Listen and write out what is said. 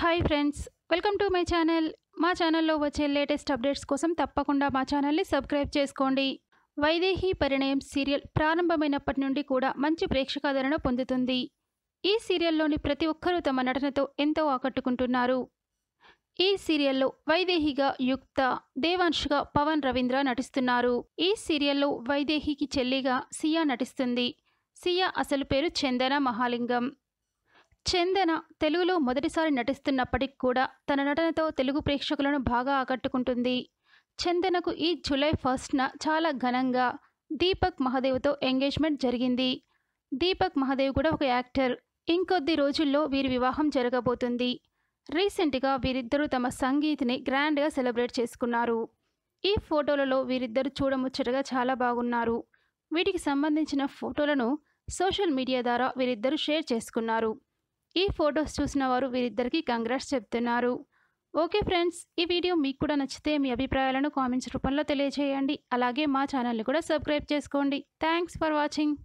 hi friends welcome to my channel మా ఛానల్లో వచ్చే లేటెస్ట్ అప్డేట్స్ కోసం తప్పకుండా మా ఛానల్ని సబ్స్క్రైబ్ చేసుకోండి వైదేహి పరిణయం సీరియల్ ప్రారంభమైనప్పటి నుండి కూడా మంచి ప్రేక్షకాదరణ పొందుతుంది ఈ సీరియల్లోని ప్రతి ఒక్కరూ తమ నటనతో ఎంతో ఆకట్టుకుంటున్నారు ఈ సీరియల్లో వైదేహిగా యుక్త దేవాంష్గా పవన్ రవీంద్ర నటిస్తున్నారు ఈ సీరియల్లో వైదేహికి చెల్లిగా సియా నటిస్తుంది సియా అసలు పేరు చందన మహాలింగం చందన తెలుగులో మొదటిసారి నటిస్తున్నప్పటికి కూడా తన నటనతో తెలుగు ప్రేక్షకులను బాగా ఆకట్టుకుంటుంది చందనకు ఈ జూలై ఫస్ట్న చాలా ఘనంగా దీపక్ మహాదేవ్తో ఎంగేజ్మెంట్ జరిగింది దీపక్ మహాదేవ్ కూడా ఒక యాక్టర్ ఇంకొద్ది రోజుల్లో వీరి వివాహం జరగబోతుంది రీసెంట్గా వీరిద్దరూ తమ సంగీత్ని గ్రాండ్గా సెలబ్రేట్ చేసుకున్నారు ఈ ఫోటోలలో వీరిద్దరు చూడముచ్చటగా చాలా బాగున్నారు వీటికి సంబంధించిన ఫోటోలను సోషల్ మీడియా ద్వారా వీరిద్దరూ షేర్ చేసుకున్నారు ఈ ఫొటోస్ చూసిన వారు వీరిద్దరికీ కంగ్రాట్స్ చెప్తున్నారు ఓకే ఫ్రెండ్స్ ఈ వీడియో మీకు కూడా నచ్చితే మీ అభిప్రాయాలను కామెంట్స్ రూపంలో తెలియజేయండి అలాగే మా ఛానల్ని కూడా సబ్స్క్రైబ్ చేసుకోండి థ్యాంక్స్ ఫర్ వాచింగ్